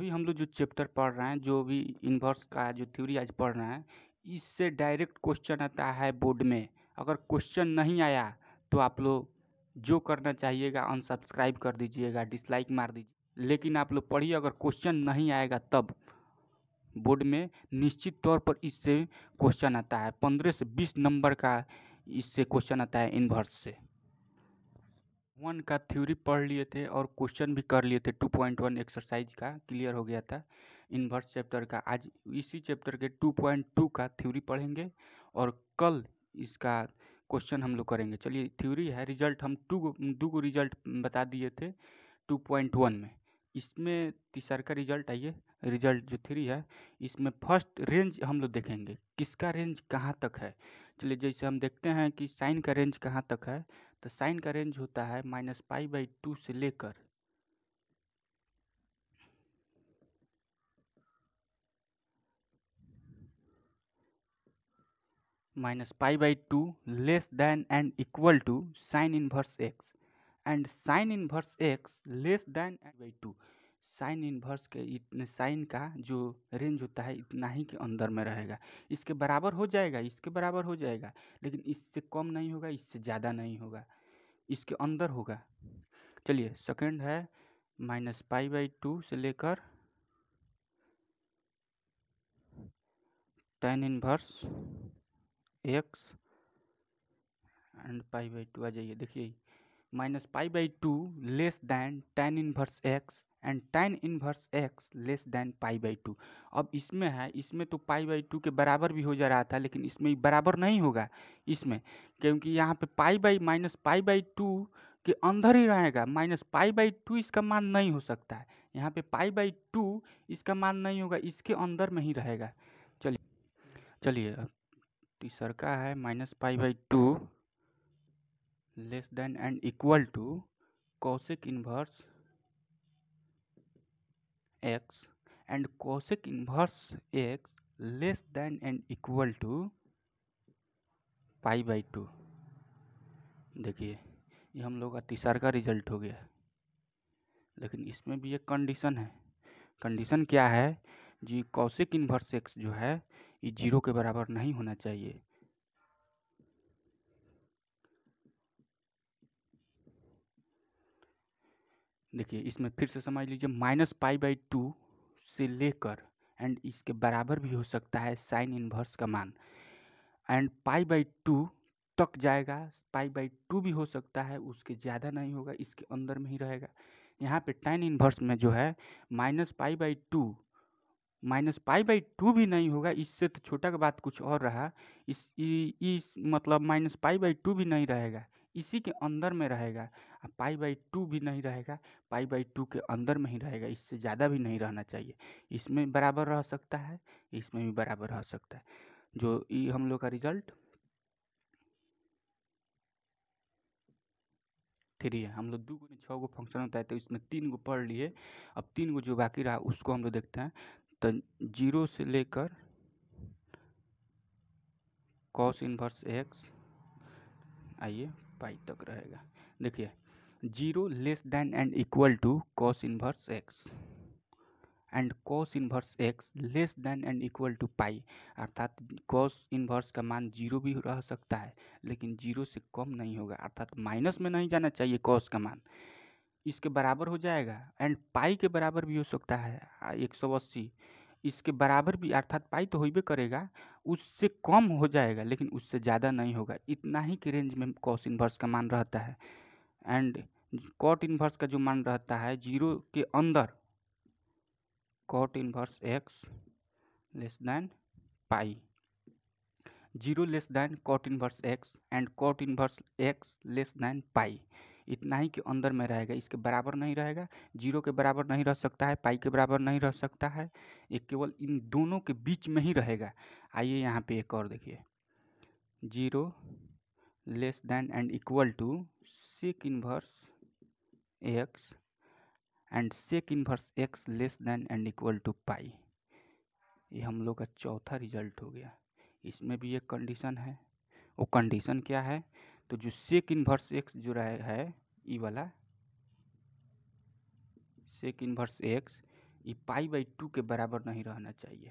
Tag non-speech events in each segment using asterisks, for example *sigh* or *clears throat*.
अभी हम लोग जो चैप्टर पढ़ रहे हैं जो भी इन्वर्स का जो थ्योरी आज पढ़ रहे हैं इससे डायरेक्ट क्वेश्चन आता है बोर्ड में अगर क्वेश्चन नहीं आया तो आप लोग जो करना चाहिएगा अनसब्सक्राइब कर दीजिएगा डिसलाइक मार दीजिए लेकिन आप लोग पढ़िए अगर क्वेश्चन नहीं आएगा तब बोर्ड में निश्चित तौर पर इससे क्वेश्चन आता है पंद्रह से बीस नंबर का इससे क्वेश्चन आता है इन्वर्स से वन का थ्योरी पढ़ लिए थे और क्वेश्चन भी कर लिए थे टू पॉइंट वन एक्सरसाइज का क्लियर हो गया था इनवर्स चैप्टर का आज इसी चैप्टर के टू पॉइंट टू का थ्योरी पढ़ेंगे और कल इसका क्वेश्चन हम लोग करेंगे चलिए थ्योरी है रिजल्ट हम टू दो को रिजल्ट बता दिए थे टू पॉइंट वन में इसमें तीसर का रिजल्ट आइए रिजल्ट जो थ्री है इसमें फर्स्ट रेंज हम लोग देखेंगे किसका रेंज कहाँ तक है चलिए जैसे हम देखते हैं कि साइन का रेंज कहाँ तक है तो साइन का रेंज होता है माइनस पाई बाई टू से लेकर minus pi by two less than and equal to sine inverse x and sine inverse x less than and by two sine inverse के साइन का जो रेंज होता है इतना ही के अंदर में रहेगा इसके बराबर हो जाएगा इसके बराबर हो जाएगा लेकिन इससे कम नहीं होगा इससे ज़्यादा नहीं होगा इसके अंदर होगा चलिए सेकंड है माइनस पाई बाई टू से लेकर tan inverse x and pi by two आ जाइए देखिए minus pi by two less than tan inverse x and tan inverse x less than pi by two अब इसमें है इसमें तो पाई बाई टू के बराबर भी हो जा रहा था लेकिन इसमें बराबर नहीं होगा इसमें क्योंकि यहाँ पे pi by minus pi by two के अंदर ही रहेगा माइनस पाई बाई टू इसका मान नहीं हो सकता है यहाँ पे पाई बाई टू इसका मान नहीं होगा इसके अंदर में ही रहेगा चलिए चलिए तीसर का है minus pi by two less than and equal to cosec inverse x and cosec inverse x less than and equal to pi by two देखिए ये हम लोग का तीसर का रिजल्ट हो गया लेकिन इसमें भी एक कंडीशन है कंडीशन क्या है जी कौशिक इन्वर्स एक्स जो है ये जीरो के बराबर नहीं होना चाहिए देखिए इसमें फिर से समझ लीजिए माइनस पाई बाई टू से लेकर एंड इसके बराबर भी हो सकता है साइन इन्वर्स का मान एंड पाई बाई टू तक जाएगा पाई बाई टू भी हो सकता है उसके ज़्यादा नहीं होगा इसके अंदर में ही रहेगा यहाँ पे टेन इन्वर्स में जो है minus pi by two minus pi by two भी नहीं होगा इससे तो छोटा का बात कुछ और रहा इस इस मतलब माइनस पाई बाई टू भी नहीं रहेगा इसी के अंदर में रहेगा पाई बाई टू भी नहीं रहेगा पाई बाई टू के अंदर में ही रहेगा इससे ज़्यादा भी नहीं रहना चाहिए इसमें बराबर रह सकता है इसमें भी बराबर रह सकता है जो ये हम लोग का रिजल्ट थ्री है हम लोग दो में छः गो फंक्शन होता है तो इसमें तीन गो पढ़ लिए अब तीन गो जो बाकी रहा उसको हम लोग देखते हैं तो जीरो से लेकर कॉस इनवर्स एक्स आइए पाई तक रहेगा देखिए zero less than and equal to cos inverse x and cos inverse x less than and equal to pi अर्थात कॉस इनवर्स का मान जीरो भी रह सकता है लेकिन जीरो से कम नहीं होगा अर्थात माइनस में नहीं जाना चाहिए कॉस का मान इसके बराबर हो जाएगा एंड पाई के बराबर भी हो सकता है एक सौ अस्सी इसके बराबर भी अर्थात पाई तो होइबे करेगा उससे कम हो जाएगा लेकिन उससे ज़्यादा नहीं होगा इतना ही के रेंज में कॉस इन्वर्स का मान रहता है एंड कॉट इन्वर्स का जो मान रहता है जीरो के अंदर cot inverse x less than pi zero less than cot inverse x and cot inverse x less than pi इतना ही के अंदर में रहेगा इसके बराबर नहीं रहेगा जीरो के बराबर नहीं रह सकता है पाई के बराबर नहीं रह सकता है ये केवल इन दोनों के बीच में ही रहेगा आइए यहाँ पे एक और देखिए zero less than and equal to sec inverse x and sec inverse x less than and equal to pi ये हम लोग का चौथा रिजल्ट हो गया इसमें भी एक कंडीशन है वो कंडीशन क्या है तो जो सेक इनवर्स एक्स जो रहे है ई वाला सेक इनवर्स एक्स ये पाई बाई टू के बराबर नहीं रहना चाहिए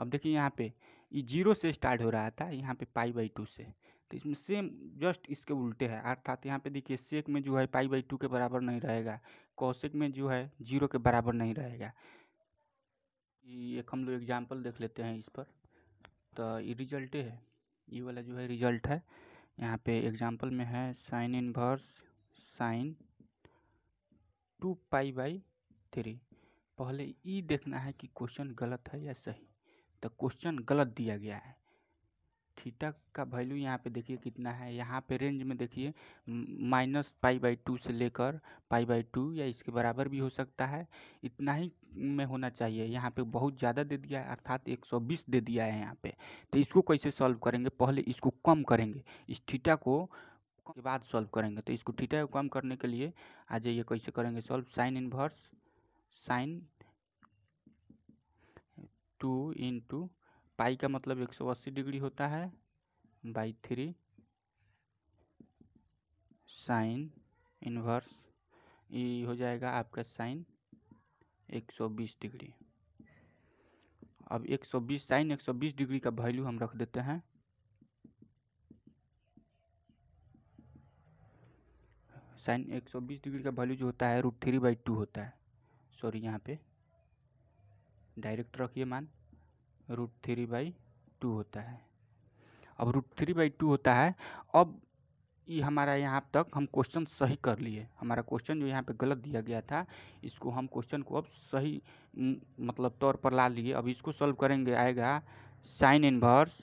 अब देखिए यहाँ पे ये जीरो से स्टार्ट हो रहा था यहाँ पे पाई बाई टू से तो इसमें सेम जस्ट इसके उल्टे है अर्थात यहाँ पे देखिए सेक में जो है पाई बाई टू के बराबर नहीं रहेगा कौशिक में जो है जीरो के बराबर नहीं रहेगा ये एक हम लोग एग्जाम्पल देख लेते हैं इस पर तो ये रिजल्टे है ये वाला जो है रिजल्ट है यहाँ पे एग्जाम्पल में है sine inverse sine two pi by three पहले ये देखना है कि क्वेश्चन गलत है या सही तो क्वेश्चन गलत दिया गया है थीटा का वैल्यू यहाँ पे देखिए कितना है यहाँ पे रेंज में देखिए माइनस पाई बाई टू से लेकर पाई बाई टू या इसके बराबर भी हो सकता है इतना ही में होना चाहिए यहाँ पे बहुत ज़्यादा दे दिया है अर्थात 120 दे दिया है यहाँ पे तो इसको कैसे सॉल्व करेंगे पहले इसको कम करेंगे इस थीटा को के बाद सॉल्व करेंगे तो इसको थीटा को कम करने के लिए आ जाइए कैसे करेंगे solve sine inverse sine two into pi का मतलब 180 डिग्री होता है बाई थ्री साइन इन्वर्स ये हो जाएगा आपका साइन 120 डिग्री अब 120 साइन बीस डिग्री का वैल्यू हम रख देते हैं साइन 120 डिग्री का वैल्यू जो होता है रूट थ्री बाई टू होता है सॉरी यहाँ पे डायरेक्ट रखिए मान रूट थ्री बाई टू होता है अब रूट थ्री बाई टू होता है अब ये हमारा यहाँ तक हम क्वेश्चन सही कर लिए हमारा क्वेश्चन जो यहाँ पे गलत दिया गया था इसको हम क्वेश्चन को अब सही मतलब तौर पर ला लिए अब इसको सॉल्व करेंगे आएगा sine inverse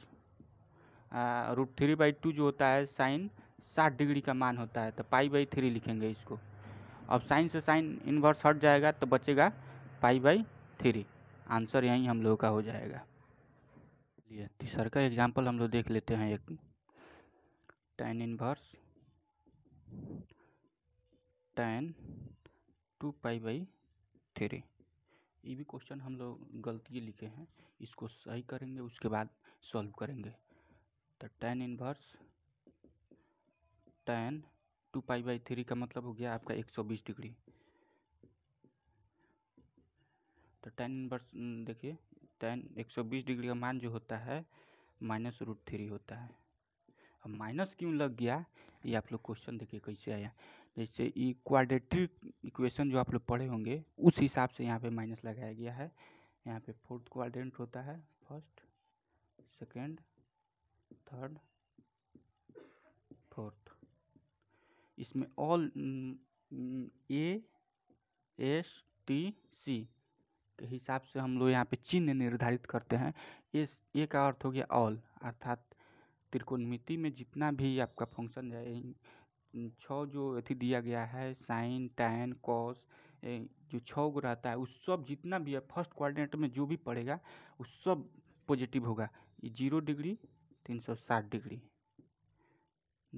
root three by two जो होता है साइन साठ डिग्री का मान होता है तो पाई बाई थ्री लिखेंगे इसको अब साइन से साइन इनवर्स हट जाएगा तो बचेगा पाई बाई थ्री आंसर यहीं हम लोगों का हो जाएगा चलिए तीसर का एग्जाम्पल हम लोग देख लेते हैं एक tan inverse tan two pi by three ये भी क्वेश्चन हम लोग गलती लिखे हैं इसको सही करेंगे उसके बाद सॉल्व करेंगे तो tan inverse tan two pi by three का मतलब हो गया आपका एक सौ बीस डिग्री तो टेन इनवर्स देखिए टेन एक सौ बीस डिग्री का मान जो होता है माइनस रूट थ्री होता है अब माइनस क्यों लग गया ये आप लोग क्वेश्चन देखिए कैसे आया जैसे ई क्वाड्रेटिक इक्वेशन जो आप लोग पढ़े होंगे उस हिसाब से यहाँ पे माइनस लगाया गया है यहाँ पे फोर्थ क्वाड्रेंट होता है फर्स्ट सेकेंड थर्ड फोर्थ इसमें all A S T C के हिसाब से हम लोग यहाँ पे चिन्ह निर्धारित करते हैं इस ये का अर्थ हो गया ऑल अर्थात त्रिकोणमिति में जितना भी आपका फंक्शन है छ जो अथि दिया गया है साइन टैन कॉस जो छ गो रहता है उस सब जितना भी है फर्स्ट क्वाड्रेंट में जो भी पड़ेगा उस सब पॉजिटिव होगा ये जीरो डिग्री तीन सौ साठ डिग्री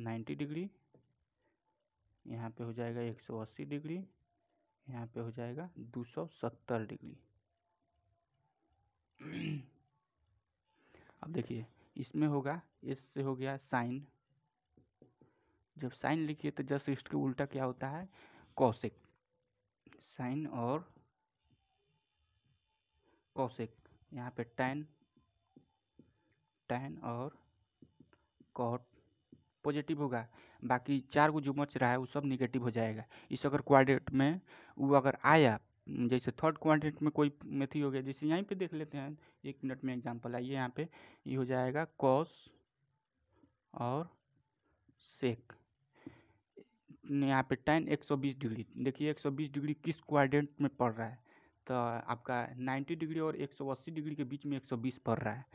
नाइन्टी डिग्री यहाँ पे हो जाएगा एक सौ अस्सी डिग्री यहाँ पे हो जाएगा दो सौ सत्तर डिग्री *clears throat* अब देखिए इसमें होगा एस से हो गया साइन जब साइन लिखिए तो जस्ट के उल्टा क्या होता है कौशिक साइन और कौशिक यहाँ पे टेन टेन और कॉट पॉजिटिव होगा बाकी चार को जो मच रहा है वो सब निगेटिव हो जाएगा इस अगर क्वाड्रेट में वो अगर आया जैसे थर्ड क्वान्टिट में कोई मेथी हो गया जैसे यहीं पे देख लेते हैं एक मिनट में एग्जांपल आइए यहाँ पे ये यह हो जाएगा कॉस और सेक यहाँ पे टेन एक सौ बीस डिग्री देखिए एक सौ बीस डिग्री किस क्वाड्रेंट में पड़ रहा है तो आपका नाइन्टी डिग्री और एक सौ अस्सी डिग्री के बीच में एक सौ बीस पड़ रहा है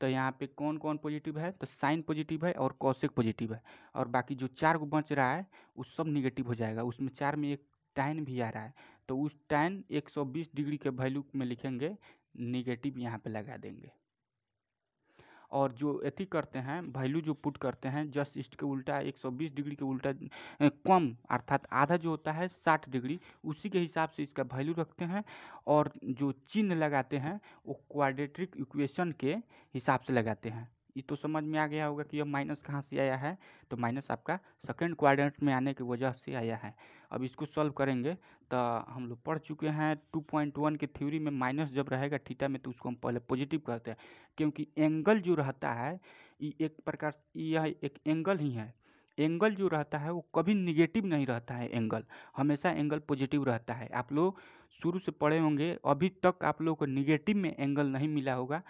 तो यहाँ पे कौन कौन पॉजिटिव है तो साइन पॉजिटिव है और कौशिक पॉजिटिव है और बाकी जो चार को बच रहा है वो सब निगेटिव हो जाएगा उसमें चार में एक टाइन भी आ रहा है तो उस टैन 120 डिग्री के वैल्यू में लिखेंगे निगेटिव यहाँ पे लगा देंगे और जो अति करते हैं वैल्यू जो पुट करते हैं जस्ट ईस्ट के उल्टा 120 डिग्री के उल्टा कम अर्थात आधा जो होता है 60 डिग्री उसी के हिसाब से इसका वैल्यू रखते हैं और जो चिन्ह लगाते हैं वो क्वाड्रेटिक इक्वेशन के हिसाब से लगाते हैं ये तो समझ में आ गया होगा कि यह माइनस कहाँ से आया है तो माइनस आपका सेकेंड क्वाड्रेंट में आने की वजह से आया है अब इसको सॉल्व करेंगे तो हम लोग पढ़ चुके हैं टू पॉइंट वन के थ्योरी में माइनस जब रहेगा थीटा में तो उसको हम पहले पॉजिटिव कहते हैं क्योंकि एंगल जो रहता है ये एक प्रकार यह एक एंगल ही है एंगल जो रहता है वो कभी निगेटिव नहीं रहता है एंगल हमेशा एंगल पॉजिटिव रहता है आप लोग शुरू से पढ़े होंगे अभी तक आप लोग को निगेटिव में एंगल नहीं मिला होगा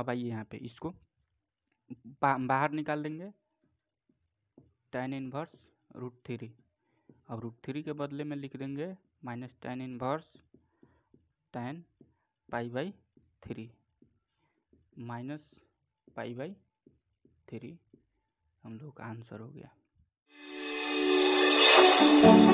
अब आइए यहाँ पे इसको बाहर निकाल देंगे टेन इनवर्स रूट थ्री अब रूट थ्री के बदले में लिख देंगे minus tan inverse tan pi by three minus pi by three हम लोग का आंसर हो गया